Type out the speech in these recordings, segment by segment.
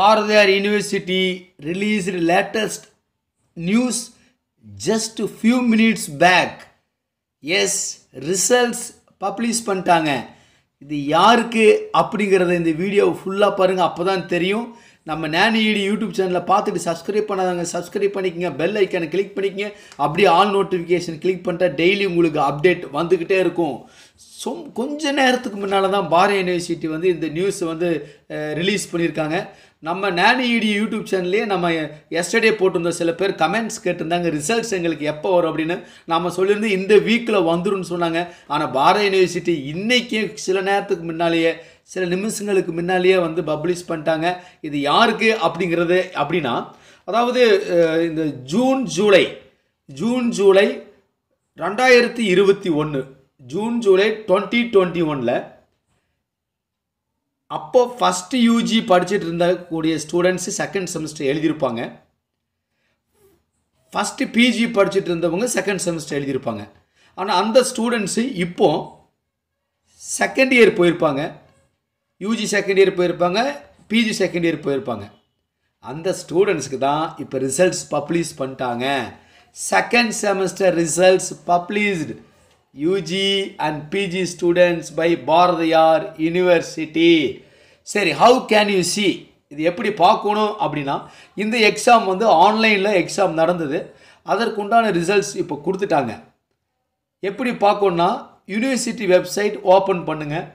Bharathiyar university released latest news just few minutes back as results publish பண்ணிட்டாங்க இது யாருக்கு அப்படிங்கிறத இந்த வீடியோ ஃபுல்லாக பாருங்கள் அப்போ தான் தெரியும் நம்ம நேனிஇடி யூடியூப் சேனலில் பார்த்துட்டு சப்ஸ்கிரைப் பண்ணாதவங்க சப்ஸ்கிரைப் பண்ணிக்கங்க பெல் ஐக்கானை கிளிக் பண்ணிக்கங்க அப்படியே ஆல் நோட்டிஃபிகேஷன் கிளிக் பண்ணிட்டா டெய்லி உங்களுக்கு அப்டேட் வந்துக்கிட்டே இருக்கும் சொம் கொஞ்ச நேரத்துக்கு முன்னால் தான் பாரதி யூனிவர்சிட்டி வந்து இந்த நியூஸை வந்து ரிலீஸ் பண்ணியிருக்காங்க நம்ம நேனி இடி யூடியூப் சேனல்லேயே நம்ம எஸ்டர்டே போட்டிருந்தோம் சில பேர் கமெண்ட்ஸ் கேட்டிருந்தாங்க ரிசல்ட்ஸ் எங்களுக்கு எப்போ வரும் அப்படின்னு நம்ம சொல்லியிருந்து இந்த வீக்கில் வந்துடும் சொன்னாங்க ஆனால் பாரத யூனிவர்சிட்டி இன்றைக்கி சில நேரத்துக்கு முன்னாலேயே சில நிமிஷங்களுக்கு முன்னாலேயே வந்து பப்ளிஷ் பண்ணிட்டாங்க இது யாருக்கு அப்படிங்கிறது அப்படின்னா அதாவது இந்த ஜூன் ஜூலை ஜூன் ஜூலை ரெண்டாயிரத்தி இருபத்தி ஒன்று ஜூன் ஜூலை டுவெண்ட்டி டுவெண்ட்டி ஒனில் அப்போது ஃபஸ்ட்டு யூஜி படிச்சுட்டு இருந்தக்கூடிய ஸ்டூடெண்ட்ஸு செகண்ட் செமஸ்டர் எழுதியிருப்பாங்க ஃபஸ்ட்டு பிஜி படிச்சுட்டு இருந்தவங்க செகண்ட் செமஸ்டர் எழுதியிருப்பாங்க ஆனால் அந்த ஸ்டூடெண்ட்ஸு இப்போ செகண்ட் இயர் போயிருப்பாங்க யூஜி செகண்ட் இயர் போயிருப்பாங்க பிஜி செகண்ட் இயர் போயிருப்பாங்க அந்த ஸ்டூடெண்ட்ஸுக்கு தான் இப்போ ரிசல்ட்ஸ் பப்ளிஷ் பண்ணிட்டாங்க second semester results published UG and PG students by Bharathiar university சரி ஹவு கேன் யூ சி இது எப்படி பார்க்கணும் அப்படின்னா இந்த எக்ஸாம் வந்து ஆன்லைனில் எக்ஸாம் நடந்தது அதற்குண்டான ரிசல்ட்ஸ் இப்போ கொடுத்துட்டாங்க எப்படி பார்க்கணுன்னா யூனிவர்சிட்டி வெப்சைட் ஓப்பன் பண்ணுங்கள்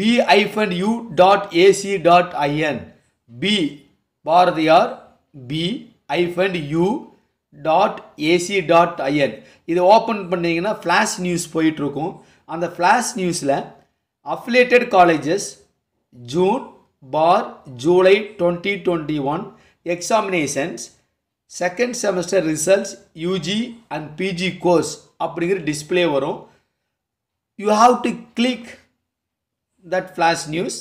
B B hyphen U dot AC dot IN B Bharathiar B hyphen U dot AC dot IN இதை ஓப்பன் பண்ணிங்கன்னா ஃப்ளாஷ் நியூஸ் போயிட்டுருக்கும் அந்த ஃப்ளாஷ் நியூஸில் affiliated colleges June for July twenty twenty one examinations second semester results UG and PG course அப்படிங்கிற display வரும் you have to click that flash news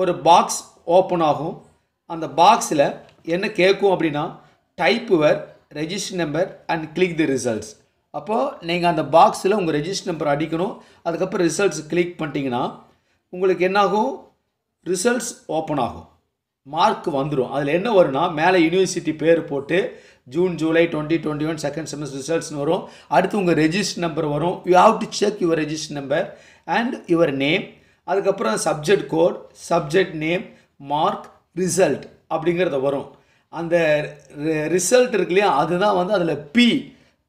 ஒரு box open ஆகும் அந்த பாக்ஸில் என்ன கேட்கும் அப்படின்னா type register number and click the results அப்போது நீங்கள் அந்த பாக்ஸில் உங்கள் ரெஜிஸ்டர் நம்பர் அடிக்கணும் அதுக்கப்புறம் ரிசல்ட்ஸ் கிளிக் பண்ணிட்டீங்கன்னா உங்களுக்கு என்னாகும் ரிசல்ட்ஸ் ஓப்பன் ஆகும் மார்க் வந்துடும் அதில் என்ன வரும்னா மேலே யூனிவர்சிட்டி பேர் போட்டு June July twenty twenty one second semester ரிசல்ட்ஸ்னு வரும் அடுத்து உங்கள் ரெஜிஸ்டர் நம்பர் வரும் you have to check your register number and your name அதுக்கப்புறம் subject code subject name mark result அப்படிங்கிறத வரும் அந்த ரிசல்ட் இருக்கு இல்லையா அதுதான் வந்து அதில் பி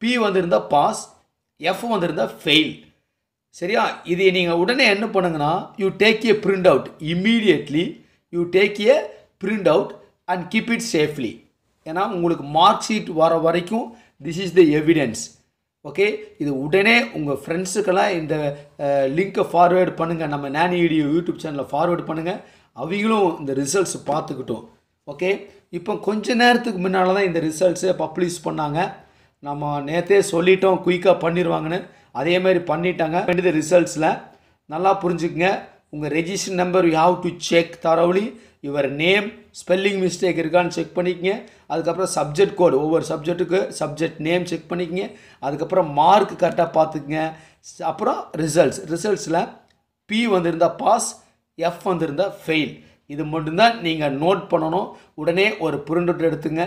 பி வந்திருந்தால் பாஸ் எஃப் வந்திருந்தால் ஃபெயில் சரியா இது நீங்கள் உடனே என்ன பண்ணுங்கன்னா you take a print out immediately you take a print out and keep it safely ஏன்னா உங்களுக்கு மார்க் ஷீட் வர வரைக்கும் this is the evidence okay இது உடனே உங்கள் ஃப்ரெண்ட்ஸுக்கெல்லாம் இந்த லிங்க்கை ஃபார்வேர்டு பண்ணுங்கள் நம்ம நேனி வீடியோ யூடியூப் சேனலில் ஃபார்வேர்டு பண்ணுங்கள் அவங்களும் இந்த ரிசல்ட்ஸ் பார்த்துக்கிட்டோம் ஓகே இப்போ கொஞ்ச நேரத்துக்கு முன்னால் தான் இந்த ரிசல்ட்ஸை பப்ளிஷ் பண்ணாங்க நம்ம நேற்றே சொல்லிட்டோம் குயிக்காக பண்ணிடுவாங்கன்னு அதேமாதிரி பண்ணிட்டாங்க வேண்டியது ரிசல்ட்ஸில் நல்லா புரிஞ்சுக்குங்க உங்கள் register number you have to check thoroughly your name spelling mistake இருக்கான்னு செக் பண்ணிக்கங்க அதுக்கப்புறம் சப்ஜெக்ட் கோடு ஒவ்வொரு சப்ஜெக்ட்டுக்கு சப்ஜெக்ட் நேம் செக் பண்ணிக்கங்க அதுக்கப்புறம் மார்க் கரெக்டாக பார்த்துக்குங்க அப்புறம் ரிசல்ட்ஸ் ரிசல்ட்ஸில் பி வந்திருந்தால் பாஸ் எஃப் வந்திருந்தால் ஃபெயில் இது மட்டும்தான் நீங்கள் நோட் பண்ணணும் உடனே ஒரு புரிண்டவுட் எடுத்துங்க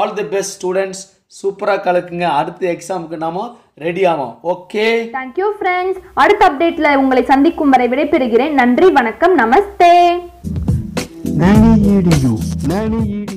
ஆல் தி பெஸ்ட் ஸ்டூடெண்ட்ஸ் சூப்பராக கலக்குங்க அடுத்த எக்ஸாமுக்கு நாம ரெடி ஆகும் ஓகே தேங்க்யூ ஃப்ரெண்ட்ஸ் அடுத்த அப்டேட்ல உங்களை சந்திக்கும் வரை விடைபெறுகிறேன் நன்றி வணக்கம் நமஸ்தே நானி நானி